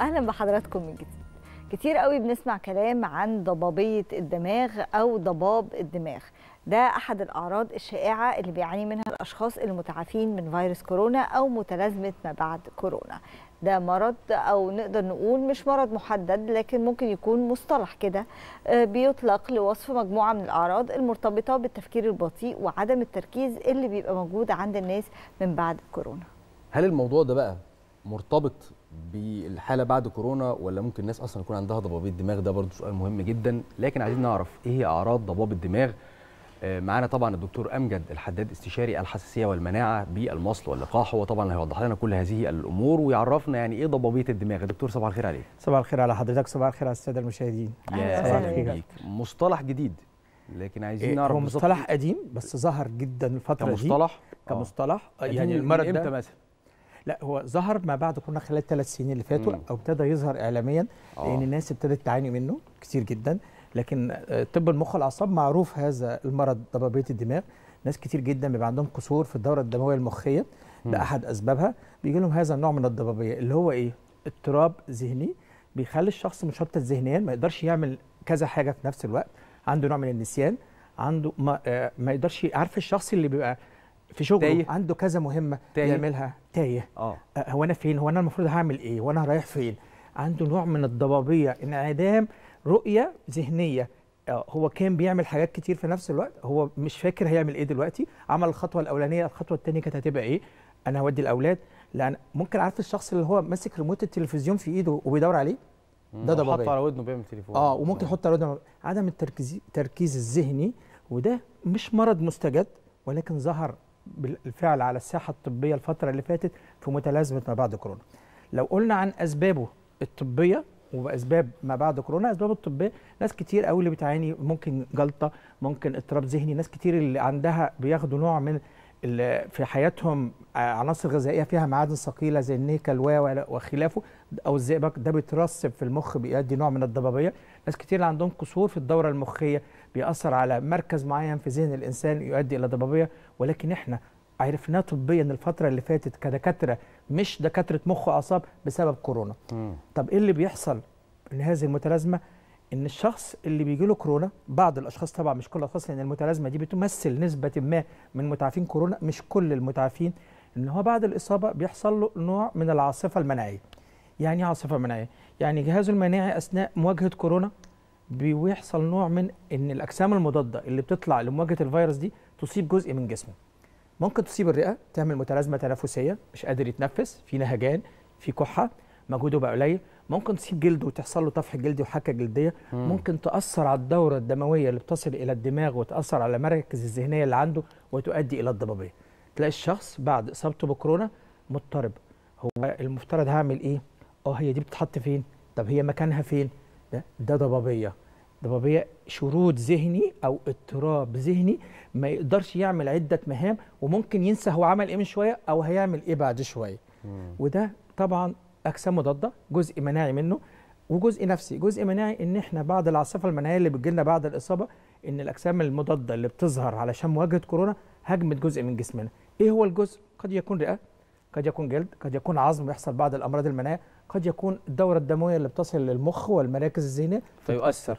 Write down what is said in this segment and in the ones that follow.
اهلا بحضراتكم من جديد كتير قوي بنسمع كلام عن ضبابيه الدماغ او ضباب الدماغ ده احد الاعراض الشائعه اللي بيعاني منها الاشخاص المتعافين من فيروس كورونا او متلازمه ما بعد كورونا ده مرض او نقدر نقول مش مرض محدد لكن ممكن يكون مصطلح كده آه، بيطلق لوصف مجموعه من الاعراض المرتبطه بالتفكير البطيء وعدم التركيز اللي بيبقى موجود عند الناس من بعد كورونا هل الموضوع ده بقى مرتبط بالحاله بعد كورونا ولا ممكن الناس اصلا يكون عندها ضبابيه دماغ ده برضه سؤال مهم جدا لكن عايزين نعرف ايه هي اعراض ضباب الدماغ آه، معانا طبعا الدكتور امجد الحداد استشاري الحساسيه والمناعه بالمصل واللقاح هو طبعا هيوضح لنا كل هذه الامور ويعرفنا يعني ايه ضبابيه الدماغ دكتور صباح الخير عليك صباح الخير على حضرتك صباح الخير على الساده المشاهدين يا صباح الخير مصطلح جديد لكن عايزين إيه نعرف هو مصطلح قديم بس ظهر جدا الفتره كمصطلح دي كمصطلح آه. كمصطلح يعني المرض ده امتى مثلا لا هو ظهر ما بعد كورونا خلال الثلاث سنين اللي فاتوا او ابتدى يظهر اعلاميا آه. لان الناس ابتدت تعاني منه كتير جدا لكن آه، طب المخ والاعصاب معروف هذا المرض ضبابيه الدماغ ناس كتير جدا بيبقى عندهم قصور في الدوره الدمويه المخيه ده احد اسبابها بيجي لهم هذا النوع من الضبابيه اللي هو ايه اضطراب ذهني بيخلي الشخص مشتت ذهنيا ما يقدرش يعمل كذا حاجه في نفس الوقت عنده نوع من النسيان عنده ما, آه، ما يقدرش عارف الشخص اللي بيبقى في شغله تايه. عنده كذا مهمه تايه. يعملها تايه اه, أه، هو انا فين هو انا المفروض هعمل ايه وانا رايح فين عنده نوع من الضبابيه انعدام رؤيه ذهنيه أه، هو كان بيعمل حاجات كتير في نفس الوقت هو مش فاكر هيعمل ايه دلوقتي عمل الخطوه الاولانيه الخطوه الثانيه كانت هتبقى ايه انا هودي الاولاد لان ممكن عارف الشخص اللي هو ماسك ريموت التلفزيون في ايده وبيدور عليه ده ده حط على ودنه بيعمل تليفون اه وممكن يحط على ودنه عدم التركيز التركيز الذهني وده مش مرض مستجد ولكن ظهر بالفعل على الساحه الطبيه الفتره اللي فاتت في متلازمه ما بعد كورونا لو قلنا عن اسبابه الطبيه واسباب ما بعد كورونا اسباب الطبيه ناس كتير قوي اللي بتعاني ممكن جلطه ممكن اضطراب ذهني ناس كتير اللي عندها بياخدوا نوع من في حياتهم آه، عناصر غذائيه فيها معادن ثقيله زي النيكل وخلافه او الزئبق ده بيترسب في المخ بيؤدي نوع من الضبابيه ناس كتير اللي عندهم قصور في الدوره المخيه بيأثر على مركز معين في ذهن الإنسان يؤدي إلى ضبابية ولكن إحنا عرفناه طبيا الفترة اللي فاتت كدكاترة مش دكاترة مخ وأعصاب بسبب كورونا. مم. طب إيه اللي بيحصل إن هذه المتلازمة؟ إن الشخص اللي بيجي له كورونا بعض الأشخاص طبعا مش كل الأشخاص لأن المتلازمة دي بتمثل نسبة ما من متعافين كورونا مش كل المتعافين إن هو بعد الإصابة بيحصل له نوع من العاصفة المناعية. يعني إيه عاصفة مناعية؟ يعني جهازه المناعي أثناء مواجهة كورونا بيحصل نوع من ان الاجسام المضاده اللي بتطلع لمواجهه الفيروس دي تصيب جزء من جسمه ممكن تصيب الرئه تعمل متلازمه تنفسيه مش قادر يتنفس في نهجان في كحه مجهوده بقى قليل ممكن تصيب جلده وتحصل له طفح جلدي وحكه جلديه مم. ممكن تاثر على الدوره الدمويه اللي بتصل الى الدماغ وتاثر على المراكز الذهنيه اللي عنده وتؤدي الى الضبابيه تلاقي الشخص بعد اصابته بكورونا مضطرب هو المفترض هعمل ايه اه هي دي بتتحط فين طب هي مكانها فين ده ده ضبابيه ضبابيه شرود ذهني او اضطراب ذهني ما يقدرش يعمل عده مهام وممكن ينسى هو عمل ايه من شويه او هيعمل ايه بعد شويه وده طبعا اجسام مضاده جزء مناعي منه وجزء نفسي جزء مناعي ان احنا بعد العاصفه المناعيه اللي بتجي لنا بعد الاصابه ان الاجسام المضاده اللي بتظهر علشان مواجهه كورونا هجمت جزء من جسمنا ايه هو الجزء قد يكون رئه قد يكون جلد قد يكون عظم ويحصل بعض الامراض المناعيه قد يكون الدورة الدموية اللي بتصل للمخ والمراكز الذهنية فيؤثر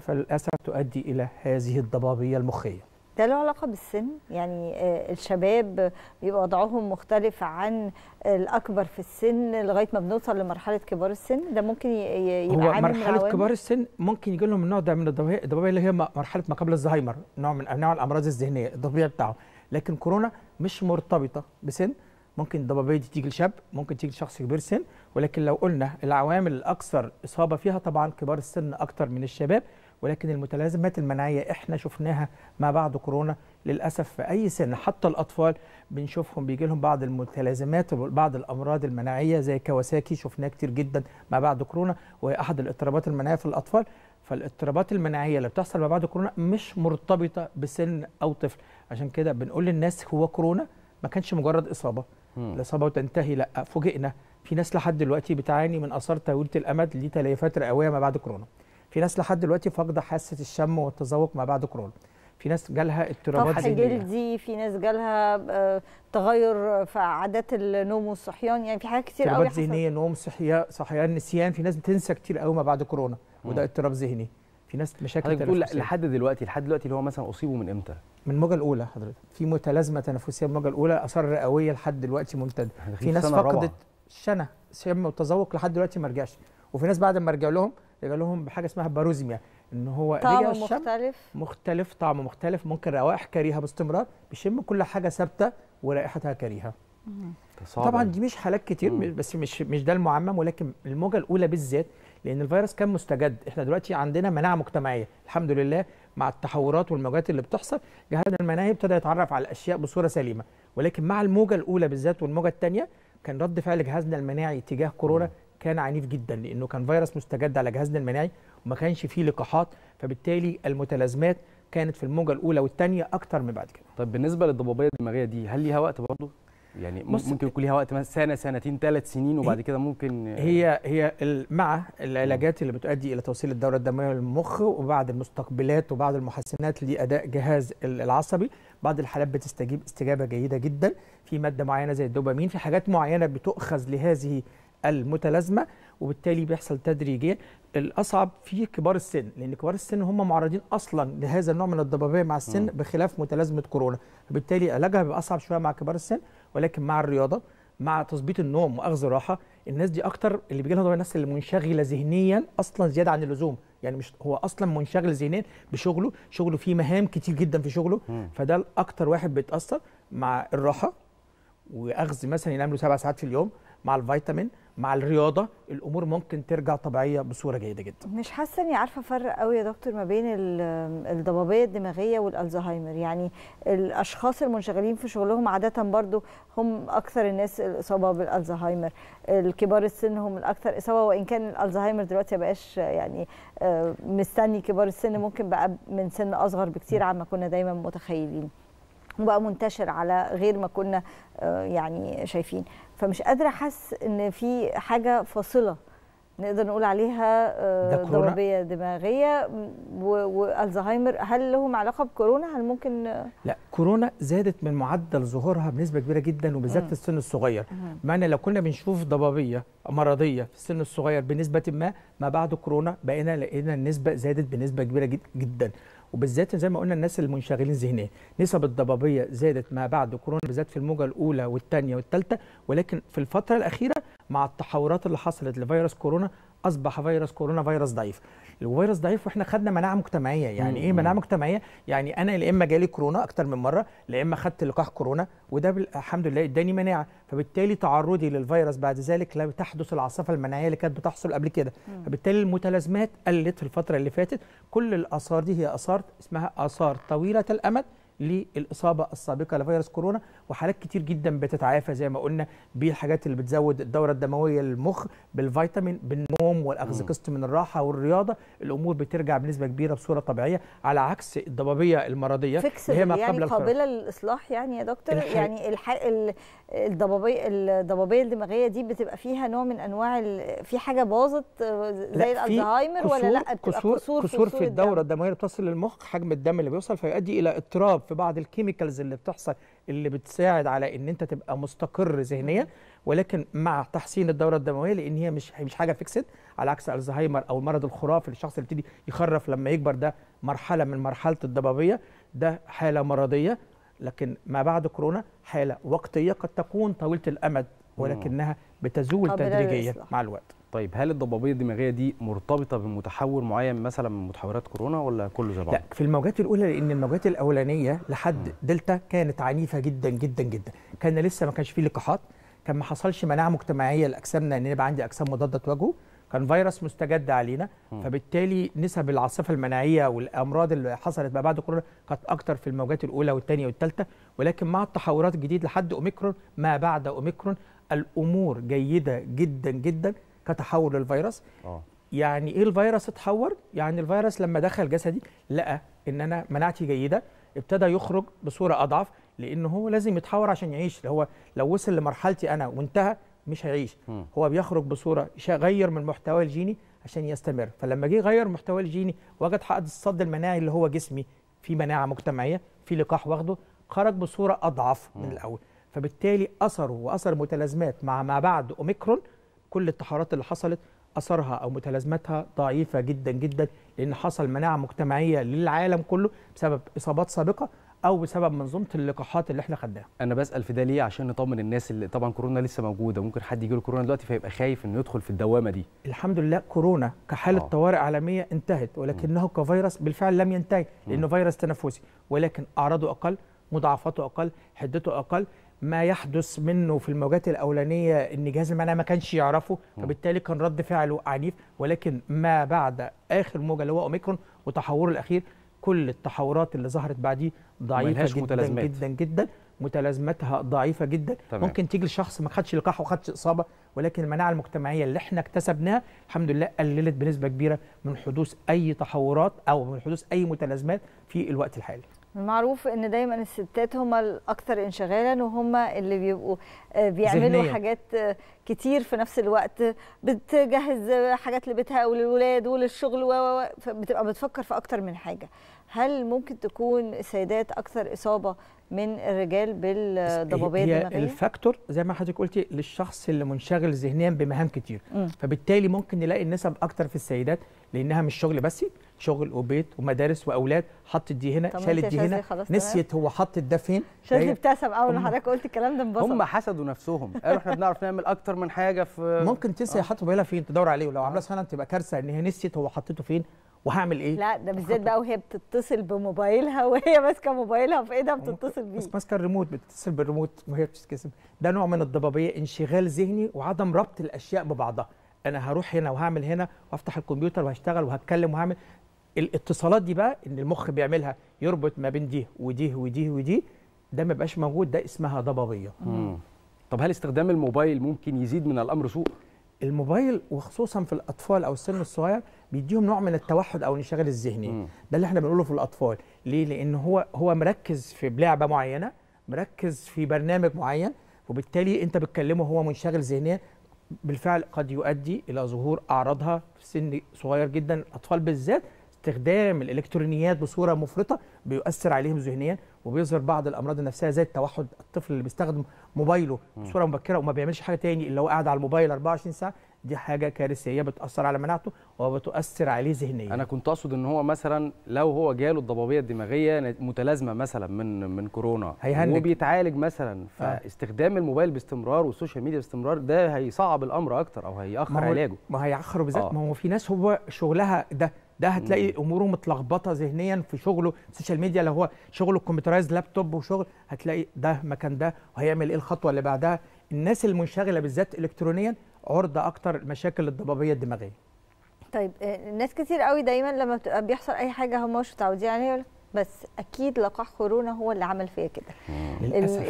فالأثر تؤدي إلى هذه الضبابية المخية ده له علاقه بالسن يعني آه، الشباب بيبقى وضعهم مختلف عن الاكبر في السن لغايه ما بنوصل لمرحله كبار السن ده ممكن يبقى هو عامل مرحله كبار السن ممكن يجي لهم النوع ده من الضبابيه اللي هي مرحله ما قبل الزهايمر نوع من انواع الامراض الذهنيه الضبابيه بتاعه لكن كورونا مش مرتبطه بسن ممكن الضبابيه دي تيجي لشاب ممكن تيجي لشخص كبير سن ولكن لو قلنا العوامل الاكثر اصابه فيها طبعا كبار السن اكثر من الشباب ولكن المتلازمات المناعيه احنا شفناها ما بعد كورونا للاسف في اي سن حتى الاطفال بنشوفهم بيجي لهم بعض المتلازمات وبعض الامراض المناعيه زي كواساكي شفناه كتير جدا ما بعد كورونا وهي احد الاضطرابات المناعيه في الاطفال فالاضطرابات المناعيه اللي بتحصل ما بعد كورونا مش مرتبطه بسن او طفل عشان كده بنقول للناس هو كورونا ما كانش مجرد اصابه الاصابه وتنتهي لا فوجئنا في ناس لحد دلوقتي بتعاني من اثار طويله الامد اللي رئويه ما بعد كورونا في ناس لحد دلوقتي فاقده حاسه الشم والتذوق ما بعد كورونا في ناس جالها اضطرابات طبعا جلدي في ناس جالها آه، تغير في عادات النوم والصحيان يعني في حاجات كتير قوي اضطرابات ذهنيه نوم صحيان صحيان نسيان في ناس بتنسى كتير قوي ما بعد كورونا وده اضطراب ذهني في ناس مشاكل بتقول لحد دلوقتي لحد دلوقتي اللي هو مثلا اصيبه من امتى من الموجه الاولى حضرتك في متلازمه تنفسيه الموجه الاولى اثار رئويه لحد دلوقتي ممتده في ناس فقدت شنه شم وتذوق لحد دلوقتي ما رجعش وفي ناس بعد ما رجع لهم رجع لهم بحاجه اسمها باروزيميا ان هو طعم مختلف مختلف طعم مختلف ممكن روائح كريهه باستمرار بيشم كل حاجه ثابته ورائحتها كريهه طبعا دي مش حالات كتير مم. بس مش مش ده المعمم ولكن الموجه الاولى بالذات لان الفيروس كان مستجد احنا دلوقتي عندنا مناعه مجتمعيه الحمد لله مع التحورات والموجات اللي بتحصل جهازنا المناعي ابتدى يتعرف على الاشياء بصوره سليمه ولكن مع الموجه الاولى بالذات والموجه الثانيه كان رد فعل جهازنا المناعي تجاه كورونا كان عنيف جدا لانه كان فيروس مستجد على جهازنا المناعي وما كانش فيه لقاحات فبالتالي المتلازمات كانت في الموجه الاولى والثانيه اكتر من بعد كده. طب بالنسبه للضبابيه الدماغيه دي هل ليها وقت برضه؟ يعني ممكن يكون ليها وقت سنه سنتين ثلاث سنين وبعد كده ممكن هي هي مع العلاجات اللي بتؤدي الى توصيل الدوره الدمويه للمخ وبعد المستقبلات وبعد المحسنات لاداء جهاز العصبي بعض الحالات بتستجيب استجابه جيده جدا في ماده معينه زي الدوبامين في حاجات معينه بتؤخذ لهذه المتلازمه وبالتالي بيحصل تدريجيا الاصعب في كبار السن لان كبار السن هم معرضين اصلا لهذا النوع من الضبابيه مع السن بخلاف متلازمه كورونا فبالتالي علاجها بيبقى اصعب شويه مع كبار السن ولكن مع الرياضه مع تظبيط النوم واخذ الراحه الناس دي اكتر اللي بيجي لها الناس اللي منشغله ذهنيا اصلا زياده عن اللزوم يعني مش هو اصلا منشغل ذهنيا بشغله شغله فيه مهام كتير جدا في شغله م. فده اكتر واحد بيتاثر مع الراحه واخذ مثلا ينام له سبع ساعات في اليوم مع الفيتامين مع الرياضه الامور ممكن ترجع طبيعيه بصوره جيده جدا مش حاسه اني عارفه افرق قوي يا دكتور ما بين الضبابيه الدماغيه والالزهايمر يعني الاشخاص المنشغلين في شغلهم عاده برضو هم اكثر الناس الاصابه بالالزهايمر الكبار السن هم الاكثر اصابه وان كان الالزهايمر دلوقتي ما بقاش يعني آه، مستني كبار السن ممكن بقى من سن اصغر بكتير عما كنا دايما متخيلين وبقى منتشر على غير ما كنا آه، يعني شايفين فمش قادره احس ان في حاجه فاصله نقدر نقول عليها آه، ضبابيه دماغيه والزهايمر هل لهم علاقه بكورونا هل ممكن آه، لا كورونا زادت من معدل ظهورها بنسبه كبيره جدا وبالذات في السن الصغير معنى لو كنا بنشوف ضبابيه مرضيه في السن الصغير بنسبه ما ما بعد كورونا بقينا لقينا النسبه زادت بنسبه كبيره جدا وبالذات زي ما قلنا الناس المنشغلين ذهنيا نسب الضبابيه زادت ما بعد كورونا بالذات في الموجه الاولى والثانيه والثالثه ولكن في الفتره الاخيره مع التحورات اللي حصلت لفيروس كورونا اصبح فيروس كورونا فيروس ضعيف الفيروس ضعيف واحنا خدنا مناعه مجتمعيه يعني مم. ايه مناعه مجتمعيه يعني انا يا اما جالي كورونا اكتر من مره يا اما خدت لقاح كورونا وده الحمد لله اداني مناعه فبالتالي تعرضي للفيروس بعد ذلك لا تحدث العاصفه المناعيه اللي كانت بتحصل قبل كده فبالتالي المتلازمات قلت في الفتره اللي فاتت كل الاثار دي هي اثار اسمها اثار طويله الامد للاصابه السابقه لفيروس كورونا وحالات كتير جدا بتتعافى زي ما قلنا بالحاجات اللي بتزود الدوره الدمويه للمخ بالفيتامين بالنوم والاخذ قسط من الراحه والرياضه الامور بترجع بنسبه كبيره بصوره طبيعيه على عكس الضبابيه المرضيه هي ما يعني قبل قابله للاصلاح يعني يا دكتور الحل... يعني الح... الضبابيه الضبابيه الدماغيه دي بتبقى فيها نوع من انواع ال... في حاجه باظت زي الالزهايمر ولا لا كسور كسور, كسور في الدوره الدمويه اللي بتصل للمخ حجم الدم اللي بيوصل فيؤدي الى اضطراب في بعض الكيميكالز اللي بتحصل اللي بتساعد على ان انت تبقى مستقر ذهنيا ولكن مع تحسين الدوره الدمويه لان هي مش مش حاجه فيكسد على عكس الزهايمر او المرض الخرافي الشخص اللي بيبتدي يخرف لما يكبر ده مرحله من مرحله الضبابيه ده حاله مرضيه لكن ما بعد كورونا حاله وقتيه قد تكون طويله الامد ولكنها بتزول تدريجيا مع الوقت طيب هل الضبابيه الدماغيه دي مرتبطه بمتحور معين مثلا من متحورات كورونا ولا كله زي بعض؟ لا في الموجات الاولى لان الموجات الاولانيه لحد م. دلتا كانت عنيفه جدا جدا جدا كان لسه ما كانش فيه لقاحات كان ما حصلش مناعه مجتمعيه لاجسامنا ان يبقى عندي اجسام مضاده تواجهه كان فيروس مستجد علينا م. فبالتالي نسب العاصفه المناعيه والامراض اللي حصلت ما بعد كورونا كانت اكثر في الموجات الاولى والثانيه والثالثه ولكن مع التحورات الجديد لحد اوميكرون ما بعد اوميكرون الامور جيده جدا جدا كتحول للفيروس أوه. يعني ايه الفيروس اتحول يعني الفيروس لما دخل جسدي لقى ان انا مناعتي جيده ابتدى يخرج بصوره اضعف لان هو لازم يتحور عشان يعيش اللي هو لو وصل لمرحلتي انا وانتهى مش هيعيش م. هو بيخرج بصوره غير من المحتوى الجيني عشان يستمر فلما جه غير محتوى الجيني وجد حائط الصد المناعي اللي هو جسمي في مناعه مجتمعيه في لقاح واخده خرج بصوره اضعف م. من الاول فبالتالي اثره واثر متلازمات مع ما بعد اوميكرون كل التحارات اللي حصلت اثرها او متلازمتها ضعيفه جدا جدا لان حصل مناعه مجتمعيه للعالم كله بسبب اصابات سابقه او بسبب منظومه اللقاحات اللي احنا خدناها انا بسال في ده ليه عشان نطمن الناس اللي طبعا كورونا لسه موجوده ممكن حد يجي له كورونا دلوقتي فيبقى خايف انه يدخل في الدوامه دي الحمد لله كورونا كحاله آه. طوارئ عالميه انتهت ولكنه م. كفيروس بالفعل لم ينتهي لانه م. فيروس تنفسي ولكن اعراضه اقل مضاعفاته اقل حدته اقل ما يحدث منه في الموجات الاولانيه ان جهاز المناعه ما كانش يعرفه فبالتالي كان رد فعله عنيف ولكن ما بعد اخر موجه اللي هو اوميكرون وتحوره الاخير كل التحورات اللي ظهرت بعديه ضعيفه جدا متلازمات. جدا جدا متلازمتها ضعيفه جدا طبعا. ممكن تيجي لشخص ما خدش لقاح وخدش اصابه ولكن المناعه المجتمعيه اللي احنا اكتسبناها الحمد لله قللت بنسبه كبيره من حدوث اي تحورات او من حدوث اي متلازمات في الوقت الحالي المعروف ان دايما الستات هم الاكثر انشغالا وهم اللي بيبقوا آه، بيعملوا زهنية. حاجات آه، كتير في نفس الوقت بتجهز حاجات لبيتها وللولاد وللشغل و بتبقى بتفكر في اكتر من حاجه هل ممكن تكون السيدات اكثر اصابه من الرجال بالضبابيه الدماغيه الفاكتور زي ما حضرتك قلتي للشخص اللي منشغل ذهنيا بمهام كتير م. فبالتالي ممكن نلاقي النسب اكتر في السيدات لانها مش شغل بس شغل وبيت ومدارس واولاد حطت دي هنا شالت دي هنا نسيت هو حطت ده فين شاذلي طيب. ابتسم اول ما حضرتك قلت الكلام ده انبسط هم حسدوا نفسهم قالوا احنا بنعرف نعمل اكتر من حاجه في ممكن تنسى آه. حاطه بالها فين تدور عليه ولو آه. عامله سنه تبقى كارثه ان هي نسيت هو حطيته فين وهعمل ايه لا ده بالذات بقى وهي بتتصل بموبايلها وهي ماسكه موبايلها في ايدها بتتصل بيه بس ماسكه الريموت بتتصل بالريموت وهي بتتكسب ده نوع من الضبابيه انشغال ذهني وعدم ربط الاشياء ببعضها انا هروح هنا وهعمل هنا وافتح الكمبيوتر وهشتغل وهتكلم وهعمل الاتصالات دي بقى ان المخ بيعملها يربط ما بين دي ودي ودي ودي ده ما بقاش موجود ده اسمها ضبابيه طب هل استخدام الموبايل ممكن يزيد من الامر سوء الموبايل وخصوصا في الاطفال او السن الصغير بيديهم نوع من التوحد او الانشغال الذهني ده اللي احنا بنقوله في الاطفال ليه لان هو هو مركز في لعبه معينه مركز في برنامج معين وبالتالي انت بتكلمه هو منشغل ذهنيا بالفعل قد يؤدي الى ظهور اعراضها في سن صغير جدا الاطفال بالذات استخدام الالكترونيات بصوره مفرطه بيؤثر عليهم ذهنيا وبيظهر بعض الامراض النفسيه زي التوحد الطفل اللي بيستخدم موبايله بصوره مبكره وما بيعملش حاجه تاني اللي هو قاعد على الموبايل 24 ساعه دي حاجه كارثيه بتاثر على مناعته وبتؤثر عليه ذهنيا انا كنت اقصد ان هو مثلا لو هو جاله الضبابيه الدماغيه متلازمه مثلا من من كورونا هيهنج. وبيتعالج مثلا آه. فاستخدام الموبايل باستمرار والسوشيال ميديا باستمرار ده هيصعب الامر اكتر او هياخر علاجه ما هياخره بالذات آه. ما هو في ناس هو شغلها ده ده هتلاقي اموره متلخبطه ذهنيا في شغله السوشيال ميديا لو هو شغله كمبيوترايز لابتوب وشغل هتلاقي ده مكان ده وهيعمل ايه الخطوه اللي بعدها الناس المنشغله بالذات الكترونيا عرضه اكتر المشاكل الضبابيه الدماغيه طيب آه، ناس كتير قوي دايما لما بيحصل اي حاجه هم مش متعودين عليها بس اكيد لقاح كورونا هو اللي عمل فيا كده للاسف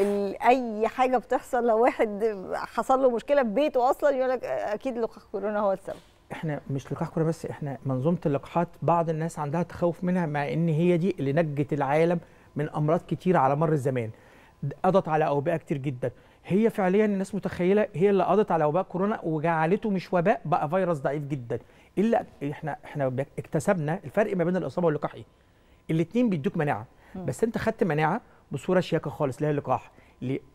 اي حاجه بتحصل لو واحد حصل له مشكله في بيته اصلا يقول لك آه، اكيد لقاح كورونا هو السبب احنا مش لقاح كورونا بس احنا منظومه اللقاحات بعض الناس عندها تخوف منها مع ان هي دي اللي نجت العالم من امراض كتير على مر الزمان قضت على اوبئه كتير جدا هي فعليا الناس متخيله هي اللي قضت على وباء كورونا وجعلته مش وباء بقى فيروس ضعيف جدا الا احنا احنا اكتسبنا الفرق ما بين الاصابه واللقاح ايه الاثنين بيدوك مناعه بس انت خدت مناعه بصوره شياكه خالص اللي هي اللقاح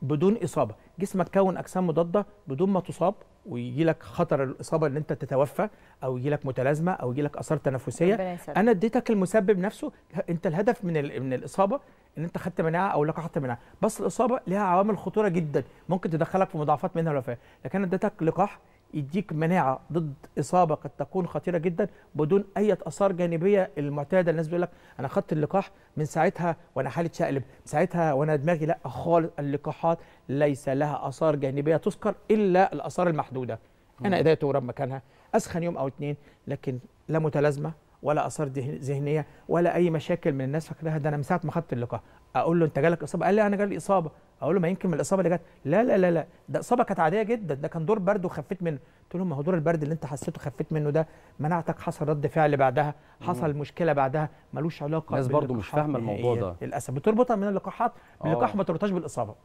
بدون اصابه جسمك كون اجسام مضاده بدون ما تصاب ويجي لك خطر الاصابه ان انت تتوفى او يجي لك متلازمه او يجي لك اثار تنفسيه انا اديتك المسبب نفسه انت الهدف من من الاصابه ان انت خدت مناعه او لقحت مناعه بس الاصابه لها عوامل خطوره جدا ممكن تدخلك في مضاعفات منها الوفاه لكن انا اديتك لقاح يديك مناعه ضد اصابه قد تكون خطيره جدا بدون اي اثار جانبيه المعتاده الناس بيقول لك انا خدت اللقاح من ساعتها وانا حالي اتشقلب من ساعتها وانا دماغي لا خالص اللقاحات ليس لها اثار جانبيه تذكر الا الاثار المحدوده انا ايديا تورم مكانها اسخن يوم او اتنين لكن لا متلازمه ولا اثار ذهنيه ولا اي مشاكل من الناس فاكراها ده انا من ساعه ما خدت اللقاح اقول له انت جالك اصابه قال لي انا جالي اصابه اقول له ما يمكن من الاصابه اللي جت لا لا لا لا ده اصابه كانت عاديه جدا ده كان دور برد وخفيت منه قلت لهم ما هو دور البرد اللي انت حسيته خفيت منه ده مناعتك حصل رد فعل بعدها حصل مم. مشكله بعدها ملوش علاقه الناس برضو مش فاهمه الموضوع ده للاسف بتربطها من اللقاحات اللقاح آه. ما تربطهاش بالاصابه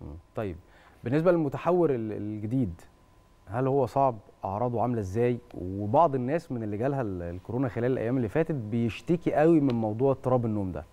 مم. طيب بالنسبه للمتحور الجديد هل هو صعب اعراضه عامله ازاي وبعض الناس من اللي جالها الكورونا خلال الايام اللي فاتت بيشتكي قوي من موضوع اضطراب النوم ده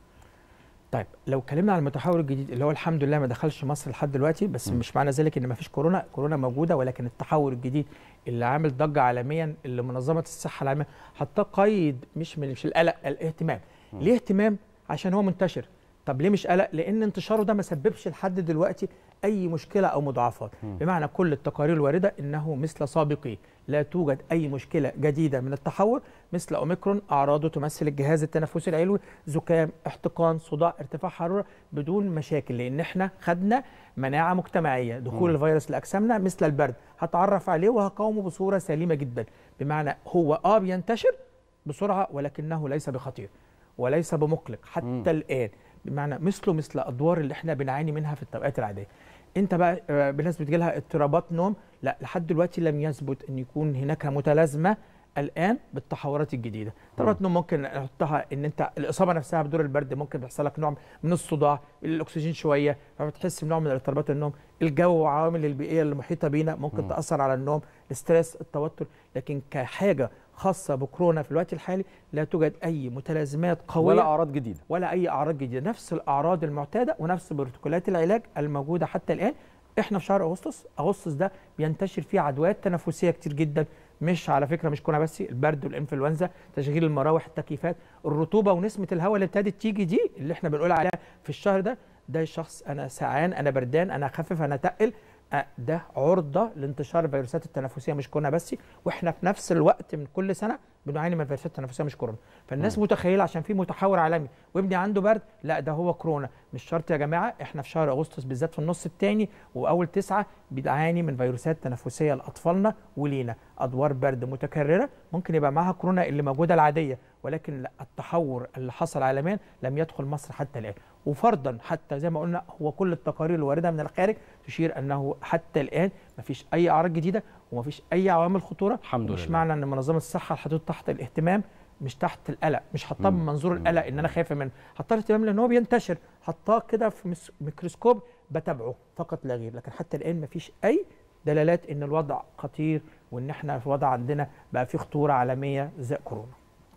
طيب لو اتكلمنا عن المتحول الجديد اللي هو الحمد لله ما دخلش مصر لحد دلوقتي بس م. مش معنى ذلك ان ما فيش كورونا كورونا موجوده ولكن التحول الجديد اللي عامل ضجه عالميا اللي منظمه الصحه العالميه حطاه قيد مش من مش القلق الاهتمام م. ليه اهتمام عشان هو منتشر طب ليه مش قلق لان انتشاره ده ما سببش لحد دلوقتي اي مشكله او مضاعفات بمعنى كل التقارير الوارده انه مثل سابقه لا توجد اي مشكله جديده من التحور مثل اوميكرون اعراضه تمثل الجهاز التنفسي العلوي زكام احتقان صداع ارتفاع حراره بدون مشاكل لان احنا خدنا مناعه مجتمعيه دخول الفيروس لاجسامنا مثل البرد هتعرف عليه وهقاومه بصوره سليمه جدا بمعنى هو اه بينتشر بسرعه ولكنه ليس بخطير وليس بمقلق حتى م. الان بمعنى مثله مثل الادوار اللي احنا بنعاني منها في التوقيت العاديه انت بقى آه، بالنسبه بتجي لها اضطرابات نوم لا لحد دلوقتي لم يثبت ان يكون هناك متلازمه الان بالتحورات الجديده اضطرابات نوم ممكن نحطها ان انت الاصابه نفسها بدور البرد ممكن تحصل لك نوع من الصداع الاكسجين شويه فبتحس بنوع من اضطرابات النوم الجو وعوامل البيئيه المحيطه بينا ممكن م. تاثر على النوم الاسترس التوتر لكن كحاجه خاصه بكورونا في الوقت الحالي لا توجد اي متلازمات قويه ولا اعراض جديده ولا اي اعراض جديده نفس الاعراض المعتاده ونفس بروتوكولات العلاج الموجوده حتى الان احنا في شهر اغسطس اغسطس ده بينتشر فيه عدوات تنفسيه كتير جدا مش على فكره مش كورونا بس البرد والانفلونزا تشغيل المراوح التكييفات الرطوبه ونسمه الهواء اللي ابتدت تيجي دي اللي احنا بنقول عليها في الشهر ده ده الشخص انا سعان انا بردان انا خفف انا تقل ده عرضه لانتشار الفيروسات التنفسيه مش كورونا بس واحنا في نفس الوقت من كل سنه بنعاني من فيروسات التنفسيه مش كورونا فالناس م. متخيله عشان في متحور عالمي وابني عنده برد لا ده هو كورونا مش شرط يا جماعه احنا في شهر اغسطس بالذات في النص الثاني واول تسعه بنعاني من فيروسات تنفسيه لاطفالنا ولينا ادوار برد متكرره ممكن يبقى معاها كورونا اللي موجوده العاديه ولكن التحور اللي حصل عالميا لم يدخل مصر حتى الان وفرضا حتى زي ما قلنا هو كل التقارير الوارده من الخارج تشير انه حتى الان ما فيش اي اعراض جديده وما فيش اي عوامل خطوره الحمد مش معنى ان منظمه الصحه حطته تحت الاهتمام مش تحت القلق مش حطاه من منظور القلق ان انا خايفه منه حطاه الاهتمام لان هو بينتشر حطاه كده في ميكروسكوب بتابعه فقط لا غير لكن حتى الان ما فيش اي دلالات ان الوضع خطير وان احنا في وضع عندنا بقى فيه خطوره عالميه زي كورونا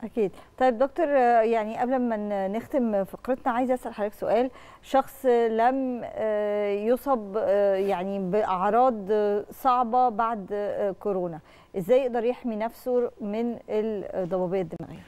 اكيد طيب دكتور يعني قبل ما نختم فقرتنا عايزه اسال حضرتك سؤال شخص لم آه، يصب آه، يعني باعراض صعبه بعد آه، كورونا ازاي يقدر يحمي نفسه من الضبابيه الدماغيه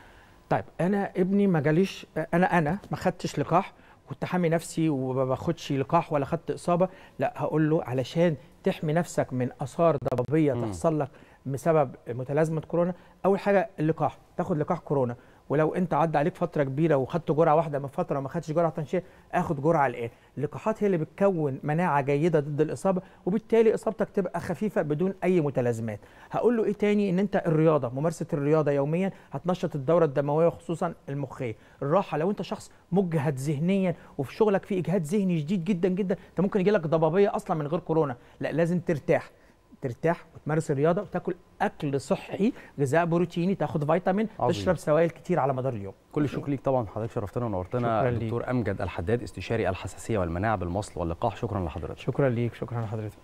طيب انا ابني ما جاليش انا انا ما خدتش لقاح كنت حامي نفسي وما باخدش لقاح ولا خدت اصابه لا هقول له علشان تحمي نفسك من اثار ضبابيه تحصل لك بسبب متلازمه كورونا اول حاجه اللقاح تاخد لقاح كورونا ولو انت عدى عليك فتره كبيره وخدت جرعه واحده من فتره وما خدتش جرعه تنشيه اخد جرعه الان اللقاحات هي اللي بتكون مناعه جيده ضد الاصابه وبالتالي اصابتك تبقى خفيفه بدون اي متلازمات هقول له ايه تاني ان انت الرياضه ممارسه الرياضه يوميا هتنشط الدوره الدمويه وخصوصا المخيه الراحه لو انت شخص مجهد ذهنيا وفي شغلك في اجهاد ذهني شديد جدا جدا انت ممكن يجيلك ضبابيه اصلا من غير كورونا لا لازم ترتاح ترتاح وتمارس الرياضه وتاكل اكل صحي غذاء بروتيني تاخد فيتامين عظيم. تشرب سوائل كتير على مدار اليوم كل الشكر ليك طبعا حضرتك شرفتنا ونورتنا دكتور امجد الحداد استشاري الحساسيه والمناعه بالمصل واللقاح شكرا لحضرتك شكرا ليك شكرا لحضرتك